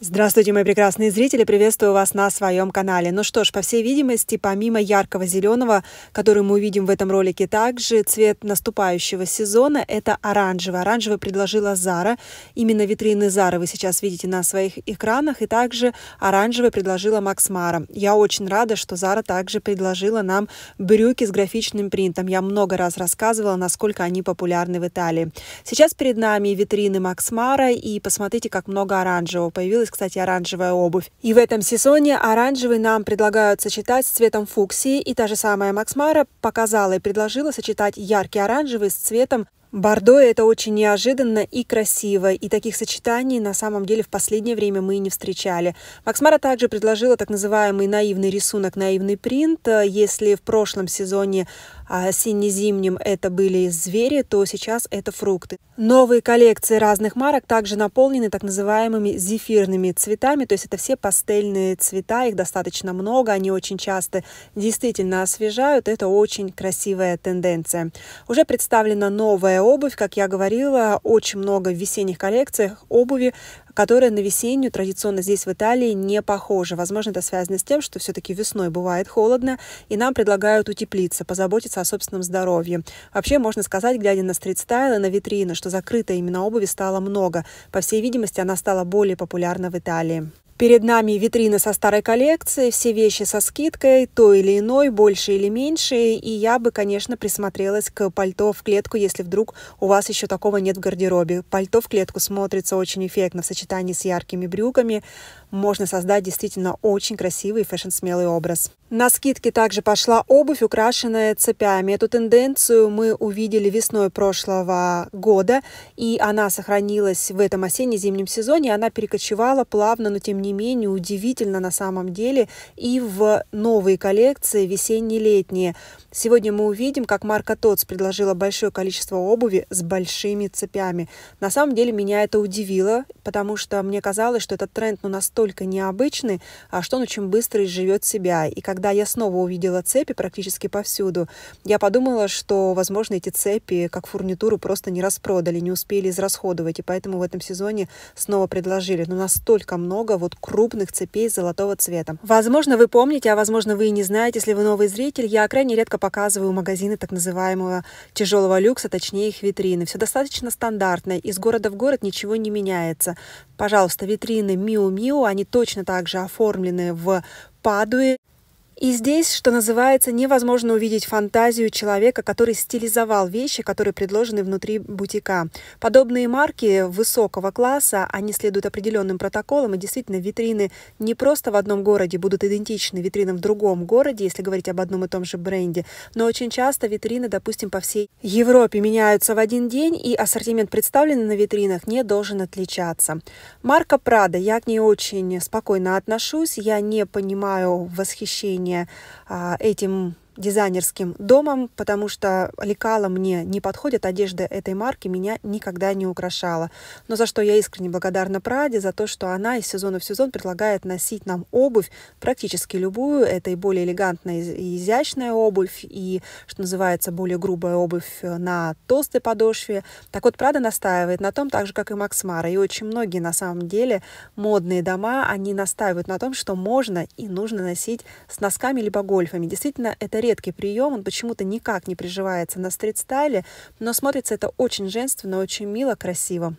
Здравствуйте, мои прекрасные зрители! Приветствую вас на своем канале. Ну что ж, по всей видимости, помимо яркого зеленого, который мы увидим в этом ролике, также цвет наступающего сезона – это оранжевый. Оранжевый предложила Зара. Именно витрины Зары вы сейчас видите на своих экранах. И также оранжевый предложила Макс Мара. Я очень рада, что Зара также предложила нам брюки с графичным принтом. Я много раз рассказывала, насколько они популярны в Италии. Сейчас перед нами витрины Макс Мара, и посмотрите, как много оранжевого появилось появилась, кстати, оранжевая обувь. И в этом сезоне оранжевый нам предлагают сочетать с цветом фуксии, и та же самая Максмара показала и предложила сочетать яркий оранжевый с цветом Бордо – это очень неожиданно и красиво, и таких сочетаний на самом деле в последнее время мы и не встречали. Максмара также предложила так называемый наивный рисунок, наивный принт. Если в прошлом сезоне осенне-зимним а это были звери, то сейчас это фрукты. Новые коллекции разных марок также наполнены так называемыми зефирными цветами, то есть это все пастельные цвета, их достаточно много, они очень часто действительно освежают, это очень красивая тенденция. Уже представлена новая обувь, как я говорила, очень много в весенних коллекциях обуви которая на весеннюю традиционно здесь в Италии не похоже. Возможно, это связано с тем, что все-таки весной бывает холодно, и нам предлагают утеплиться, позаботиться о собственном здоровье. Вообще, можно сказать, глядя на стрит-стайл и на витрины, что закрытой именно обуви стало много. По всей видимости, она стала более популярна в Италии. Перед нами витрина со старой коллекцией, все вещи со скидкой, то или иной, больше или меньше. И я бы, конечно, присмотрелась к пальто в клетку, если вдруг у вас еще такого нет в гардеробе. Пальто в клетку смотрится очень эффектно в сочетании с яркими брюками. Можно создать действительно очень красивый фэшн-смелый образ. На скидке также пошла обувь, украшенная цепями. Эту тенденцию мы увидели весной прошлого года, и она сохранилась в этом осенне-зимнем сезоне. Она перекочевала плавно, но тем не менее не менее удивительно на самом деле и в новые коллекции весенне-летние. Сегодня мы увидим, как марка Тотс предложила большое количество обуви с большими цепями. На самом деле меня это удивило, потому что мне казалось, что этот тренд ну, настолько необычный, а что он очень быстро изживет себя. И когда я снова увидела цепи практически повсюду, я подумала, что, возможно, эти цепи как фурнитуру просто не распродали, не успели израсходовать, и поэтому в этом сезоне снова предложили. Но ну, настолько много вот крупных цепей золотого цвета. Возможно, вы помните, а возможно, вы и не знаете, если вы новый зритель, я крайне редко показываю магазины так называемого тяжелого люкса, точнее их витрины. Все достаточно стандартно, из города в город ничего не меняется. Пожалуйста, витрины Миу Миу, они точно так же оформлены в Падуе. И здесь, что называется, невозможно увидеть фантазию человека, который стилизовал вещи, которые предложены внутри бутика. Подобные марки высокого класса, они следуют определенным протоколам, и действительно витрины не просто в одном городе будут идентичны витринам в другом городе, если говорить об одном и том же бренде, но очень часто витрины, допустим, по всей Европе меняются в один день, и ассортимент, представленный на витринах, не должен отличаться. Марка Прада, я к ней очень спокойно отношусь, я не понимаю восхищения оборудование а, этим дизайнерским домом, потому что лекала мне не подходит, одежда этой марки меня никогда не украшала. Но за что я искренне благодарна Праде, за то, что она из сезона в сезон предлагает носить нам обувь, практически любую. Это и более элегантная и изящная обувь, и, что называется, более грубая обувь э, на толстой подошве. Так вот, Прада настаивает на том, так же, как и Макс Мара. И очень многие, на самом деле, модные дома, они настаивают на том, что можно и нужно носить с носками либо гольфами. Действительно, это редкий прием, он почему-то никак не приживается на стрит-стайле, но смотрится это очень женственно, очень мило, красиво.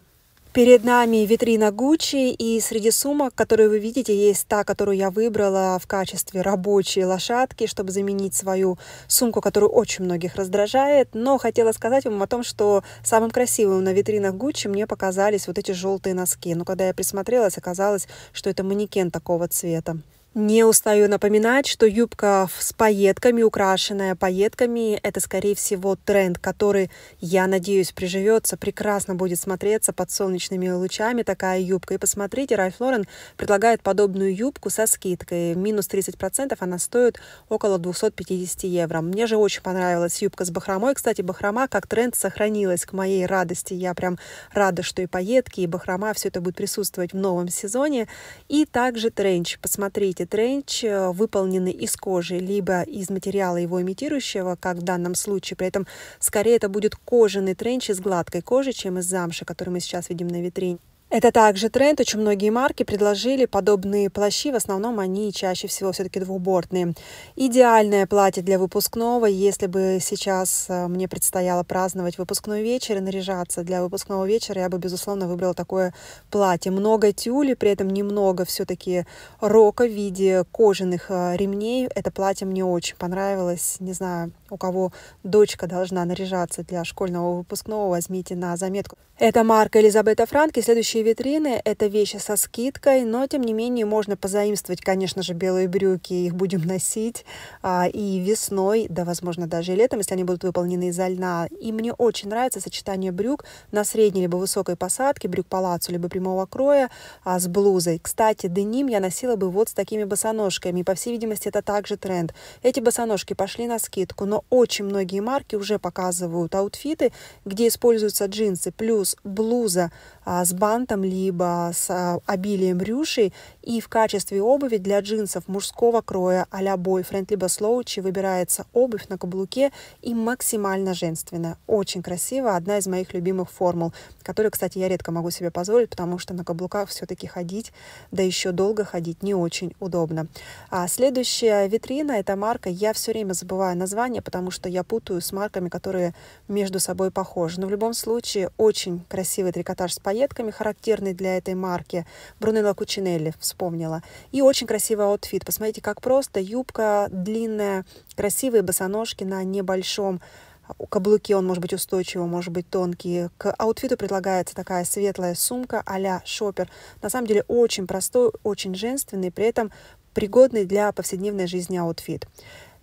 Перед нами витрина Гуччи, и среди сумок, которые вы видите, есть та, которую я выбрала в качестве рабочей лошадки, чтобы заменить свою сумку, которую очень многих раздражает. Но хотела сказать вам о том, что самым красивым на витринах Гуччи мне показались вот эти желтые носки. Но когда я присмотрелась, оказалось, что это манекен такого цвета. Не устаю напоминать, что юбка с пайетками, украшенная пайетками, это, скорее всего, тренд, который, я надеюсь, приживется, прекрасно будет смотреться под солнечными лучами такая юбка. И посмотрите, Ральф Лорен предлагает подобную юбку со скидкой. Минус 30% она стоит около 250 евро. Мне же очень понравилась юбка с бахромой. Кстати, бахрома как тренд сохранилась к моей радости. Я прям рада, что и пайетки, и бахрома, все это будет присутствовать в новом сезоне. И также тренч, посмотрите, эти тренч э, выполнены из кожи, либо из материала его имитирующего, как в данном случае. При этом скорее это будет кожаный тренч из гладкой кожи, чем из замши, который мы сейчас видим на витрине. Это также тренд, очень многие марки предложили подобные плащи, в основном они чаще всего все-таки двубортные. Идеальное платье для выпускного, если бы сейчас э, мне предстояло праздновать выпускной вечер и наряжаться для выпускного вечера, я бы, безусловно, выбрала такое платье. Много тюли, при этом немного все-таки рока в виде кожаных э, ремней. Это платье мне очень понравилось. Не знаю, у кого дочка должна наряжаться для школьного выпускного, возьмите на заметку. Это марка Элизабета Франки. Следующий Следующие витрины – это вещи со скидкой, но, тем не менее, можно позаимствовать, конечно же, белые брюки, их будем носить а, и весной, да, возможно, даже и летом, если они будут выполнены из льна. И мне очень нравится сочетание брюк на средней либо высокой посадке, брюк палацу, либо прямого кроя а, с блузой. Кстати, деним я носила бы вот с такими босоножками, и, по всей видимости, это также тренд. Эти босоножки пошли на скидку, но очень многие марки уже показывают аутфиты, где используются джинсы плюс блуза, а, с бантом, либо с а, обилием рюшей. И в качестве обуви для джинсов мужского кроя а-ля бойфренд, либо слоучи выбирается обувь на каблуке и максимально женственная. Очень красиво, одна из моих любимых формул, которую, кстати, я редко могу себе позволить, потому что на каблуках все-таки ходить, да еще долго ходить не очень удобно. А следующая витрина – это марка. Я все время забываю название, потому что я путаю с марками, которые между собой похожи. Но в любом случае очень красивый трикотаж с пайетками, характерный для этой марки. Брунелла Кучинелли вспомнила. И очень красивый аутфит. Посмотрите, как просто. Юбка длинная, красивые босоножки на небольшом а, каблуке, он может быть устойчивый, может быть тонкий. К аутфиту предлагается такая светлая сумка а-ля шопер. На самом деле очень простой, очень женственный, при этом пригодный для повседневной жизни аутфит.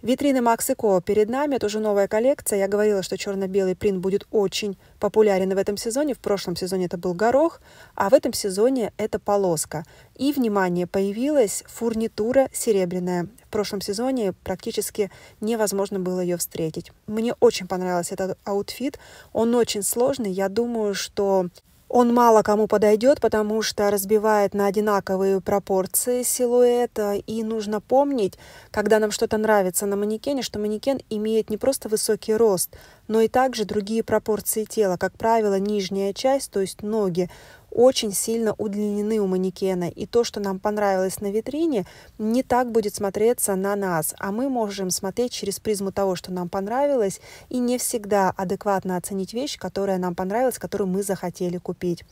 Витрины Максико перед нами. Это уже новая коллекция. Я говорила, что черно-белый принт будет очень популярен в этом сезоне. В прошлом сезоне это был горох, а в этом сезоне это полоска. И, внимание, появилась фурнитура серебряная. В прошлом сезоне практически невозможно было ее встретить. Мне очень понравился этот аутфит. Он очень сложный. Я думаю, что он мало кому подойдет, потому что разбивает на одинаковые пропорции силуэта. И нужно помнить, когда нам что-то нравится на манекене, что манекен имеет не просто высокий рост, но и также другие пропорции тела. Как правило, нижняя часть, то есть ноги, очень сильно удлинены у манекена, и то, что нам понравилось на витрине, не так будет смотреться на нас, а мы можем смотреть через призму того, что нам понравилось, и не всегда адекватно оценить вещь, которая нам понравилась, которую мы захотели купить.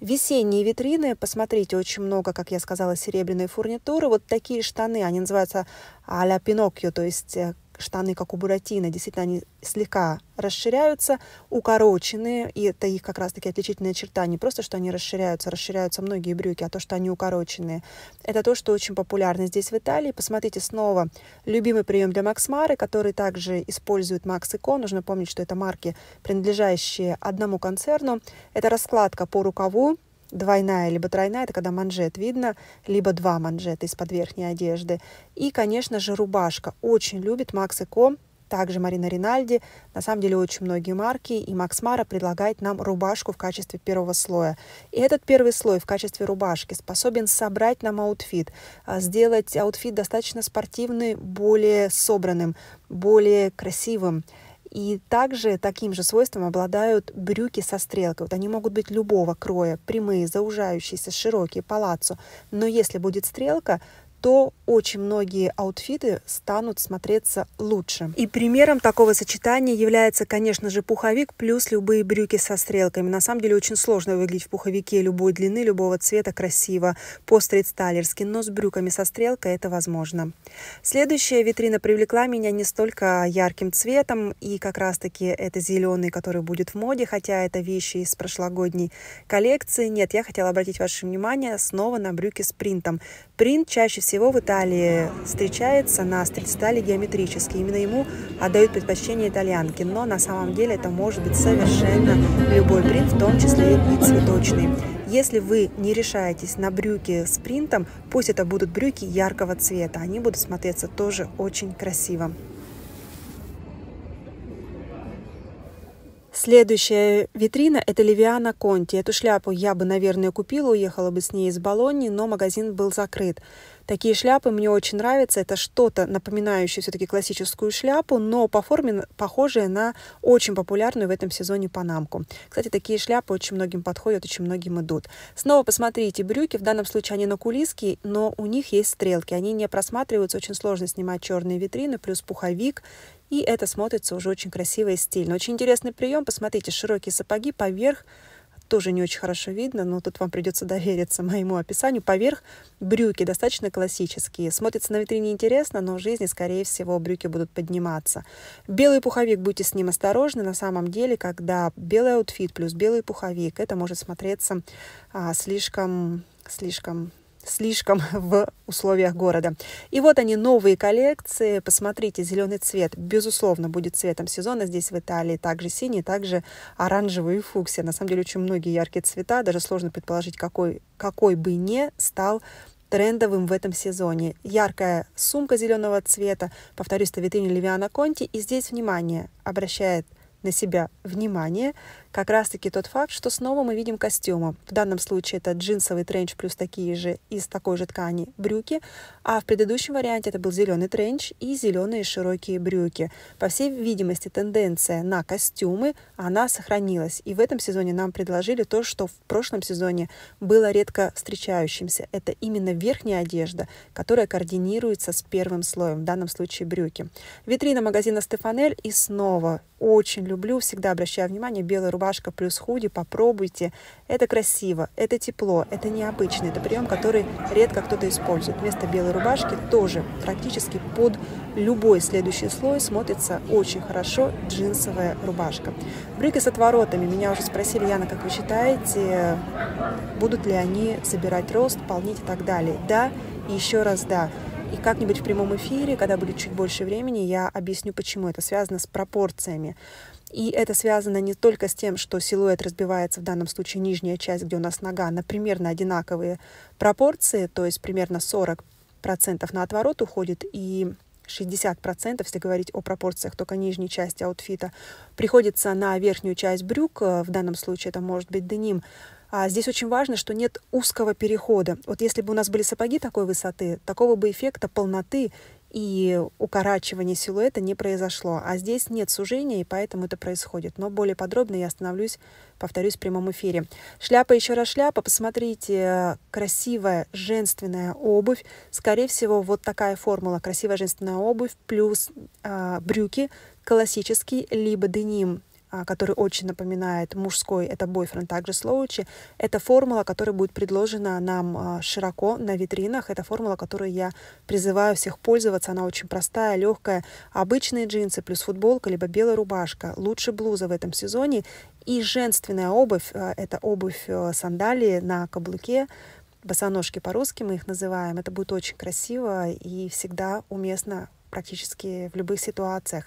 Весенние витрины, посмотрите, очень много, как я сказала, серебряной фурнитуры, вот такие штаны, они называются а-ля Пиноккио, то есть э, штаны, как у Буратино, действительно они слегка расширяются, укороченные, и это их как раз-таки отличительная черта, не просто, что они расширяются, расширяются многие брюки, а то, что они укороченные. Это то, что очень популярно здесь в Италии. Посмотрите снова любимый прием для Макс который также использует Макс и Нужно помнить, что это марки, принадлежащие одному концерну. Это раскладка по рукаву, двойная либо тройная, это когда манжет видно, либо два манжета из-под верхней одежды. И, конечно же, рубашка. Очень любит Макс и Ком, также Марина Ринальди. На самом деле очень многие марки. И Макс Мара предлагает нам рубашку в качестве первого слоя. И этот первый слой в качестве рубашки способен собрать нам аутфит, а, сделать аутфит достаточно спортивный, более собранным, более красивым. И также таким же свойством обладают брюки со стрелкой. Вот они могут быть любого кроя, прямые, заужающиеся, широкие, палаццо. Но если будет стрелка, то очень многие аутфиты станут смотреться лучше. И примером такого сочетания является, конечно же, пуховик плюс любые брюки со стрелками. На самом деле очень сложно выглядеть в пуховике любой длины, любого цвета красиво, по-стрит-стайлерски, но с брюками со стрелкой это возможно. Следующая витрина привлекла меня не столько ярким цветом, и как раз-таки это зеленый, который будет в моде, хотя это вещи из прошлогодней коллекции. Нет, я хотела обратить ваше внимание снова на брюки с принтом. Принт чаще всего в Италии стали встречается на стрит-стайле геометрически. Именно ему отдают предпочтение итальянки, но на самом деле это может быть совершенно любой принт, в том числе и цветочный. Если вы не решаетесь на брюки с принтом, пусть это будут брюки яркого цвета, они будут смотреться тоже очень красиво. Следующая витрина – это Левиана Конти. Эту шляпу я бы, наверное, купила, уехала бы с ней из Болонии, но магазин был закрыт. Такие шляпы мне очень нравятся. Это что-то напоминающее все-таки классическую шляпу, но по форме похожее на очень популярную в этом сезоне панамку. Кстати, такие шляпы очень многим подходят, очень многим идут. Снова посмотрите брюки. В данном случае они на кулиске, но у них есть стрелки. Они не просматриваются, очень сложно снимать черные витрины, плюс пуховик и это смотрится уже очень красиво и стильно. Очень интересный прием. Посмотрите, широкие сапоги поверх тоже не очень хорошо видно, но тут вам придется довериться моему описанию. Поверх брюки достаточно классические. Смотрится на витрине интересно, но в жизни, скорее всего, брюки будут подниматься. Белый пуховик, будьте с ним осторожны. На самом деле, когда белый аутфит плюс белый пуховик, это может смотреться а, слишком, слишком слишком в условиях города. И вот они, новые коллекции. Посмотрите, зеленый цвет, безусловно, будет цветом сезона. Здесь в Италии также синий, также оранжевый и фуксия. На самом деле очень многие яркие цвета. Даже сложно предположить, какой, какой бы не стал трендовым в этом сезоне. Яркая сумка зеленого цвета, повторюсь, это витрина Левиана Конти. И здесь, внимание, обращает на себя внимание как раз-таки тот факт, что снова мы видим костюмы. В данном случае это джинсовый тренч плюс такие же из такой же ткани брюки, а в предыдущем варианте это был зеленый тренч и зеленые широкие брюки. По всей видимости, тенденция на костюмы, она сохранилась. И в этом сезоне нам предложили то, что в прошлом сезоне было редко встречающимся. Это именно верхняя одежда, которая координируется с первым слоем, в данном случае брюки. Витрина магазина Стефанель и снова очень люблю, всегда обращаю внимание, белая рубашка рубашка плюс худи, попробуйте. Это красиво, это тепло, это необычно, это прием, который редко кто-то использует. Вместо белой рубашки тоже практически под любой следующий слой смотрится очень хорошо джинсовая рубашка. Брюки с отворотами. Меня уже спросили, Яна, как вы считаете, будут ли они собирать рост, полнить и так далее. Да, и еще раз да. И как-нибудь в прямом эфире, когда будет чуть больше времени, я объясню, почему это связано с пропорциями. И это связано не только с тем, что силуэт разбивается в данном случае нижняя часть, где у нас нога, а, на примерно одинаковые пропорции, то есть примерно 40% на отворот уходит и 60%, если говорить о пропорциях только нижней части аутфита, приходится на верхнюю часть брюк, э, в данном случае это может быть деним, а здесь очень важно, что нет узкого перехода. Вот если бы у нас были сапоги такой высоты, такого бы эффекта полноты и укорачивание силуэта не произошло. А здесь нет сужения, и поэтому это происходит. Но более подробно я остановлюсь, повторюсь, в прямом эфире. Шляпа еще раз шляпа. Посмотрите, красивая женственная обувь. Скорее всего, вот такая формула. Красивая женственная обувь плюс э, брюки классический, либо деним а, который очень напоминает мужской, это бойфренд также Слоучи. Это формула, которая будет предложена нам а, широко на витринах. Это формула, которую я призываю всех пользоваться. Она очень простая, легкая. Обычные джинсы плюс футболка, либо белая рубашка. Лучше блуза в этом сезоне. И женственная обувь, а, это обувь э, сандалии на каблуке, босоножки по-русски мы их называем. Это будет очень красиво и всегда уместно практически в любых ситуациях.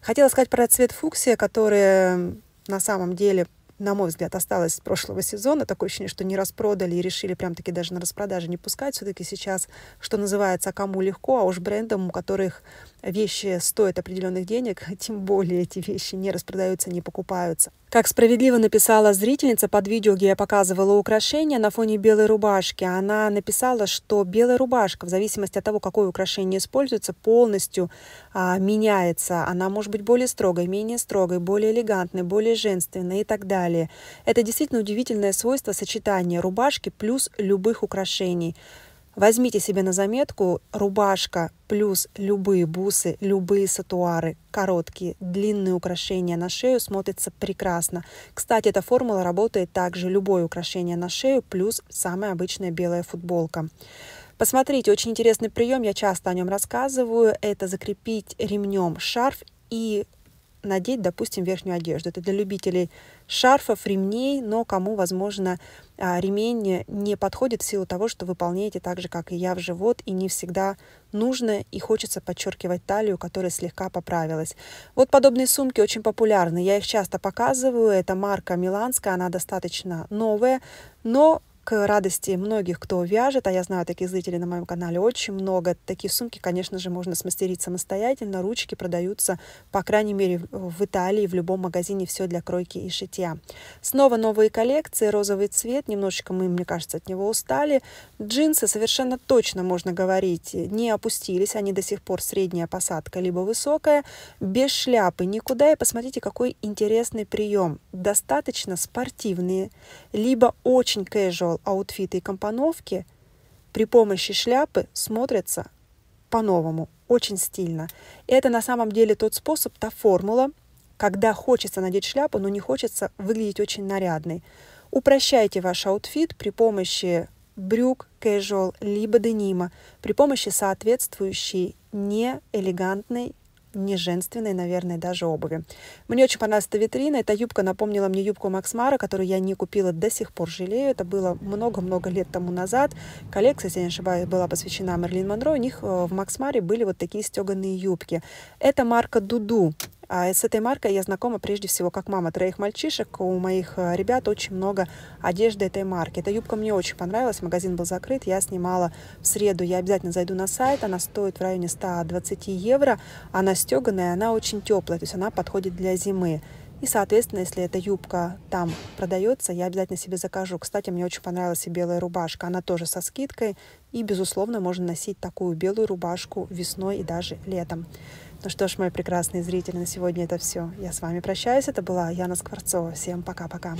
Хотела сказать про цвет фуксия, который на самом деле на мой взгляд, осталось с прошлого сезона. Такое ощущение, что не распродали и решили прям-таки даже на распродаже не пускать. Все-таки сейчас, что называется, а кому легко, а уж брендам, у которых вещи стоят определенных денег, тем более эти вещи не распродаются, не покупаются. Как справедливо написала зрительница под видео, где я показывала украшения на фоне белой рубашки, она написала, что белая рубашка, в зависимости от того, какое украшение используется, полностью а, меняется. Она может быть более строгой, менее строгой, более элегантной, более женственной и так далее. Это действительно удивительное свойство сочетания рубашки плюс любых украшений. Возьмите себе на заметку рубашка плюс любые бусы, любые сатуары, короткие, длинные украшения на шею смотрятся прекрасно. Кстати, эта формула работает также любое украшение на шею плюс самая обычная белая футболка. Посмотрите, очень интересный прием, я часто о нем рассказываю, это закрепить ремнем шарф и надеть, допустим, верхнюю одежду. Это для любителей шарфов, ремней, но кому, возможно, а, ремень не подходит в силу того, что вы полнеете так же, как и я, в живот, и не всегда нужно и хочется подчеркивать талию, которая слегка поправилась. Вот подобные сумки очень популярны, я их часто показываю, это марка миланская, она достаточно новая, но к радости многих, кто вяжет, а я знаю таких зрителей на моем канале очень много. Такие сумки, конечно же, можно смастерить самостоятельно. Ручки продаются, по крайней мере, в Италии, в любом магазине все для кройки и шитья. Снова новые коллекции, розовый цвет. Немножечко мы, мне кажется, от него устали. Джинсы совершенно точно, можно говорить, не опустились. Они до сих пор средняя посадка, либо высокая. Без шляпы никуда. И посмотрите, какой интересный прием. Достаточно спортивные, либо очень casual комбинировал аутфиты и компоновки, при помощи шляпы смотрятся по-новому, очень стильно. Это на самом деле тот способ, та формула, когда хочется надеть шляпу, но не хочется выглядеть очень нарядной. Упрощайте ваш аутфит при помощи брюк, casual, либо денима при помощи соответствующей неэлегантной неженственной, наверное, даже обуви. Мне очень понравилась эта витрина. Эта юбка напомнила мне юбку Макс Мара, которую я не купила до сих пор, жалею. Это было много-много лет тому назад. Коллекция, если я не ошибаюсь, была посвящена Мерлин Монро. У них э, в Макс были вот такие стеганые юбки. Это марка Дуду. А с этой маркой я знакома прежде всего как мама троих мальчишек. У моих э, ребят очень много одежды этой марки. Эта юбка мне очень понравилась, магазин был закрыт, я снимала в среду. Я обязательно зайду на сайт, она стоит в районе 120 евро, она стеганая, она очень теплая, то есть она подходит для зимы. И, соответственно, если эта юбка там продается, я обязательно себе закажу. Кстати, мне очень понравилась и белая рубашка. Она тоже со скидкой. И, безусловно, можно носить такую белую рубашку весной и даже летом. Ну что ж, мои прекрасные зрители, на сегодня это все. Я с вами прощаюсь. Это была Яна Скворцова. Всем пока-пока.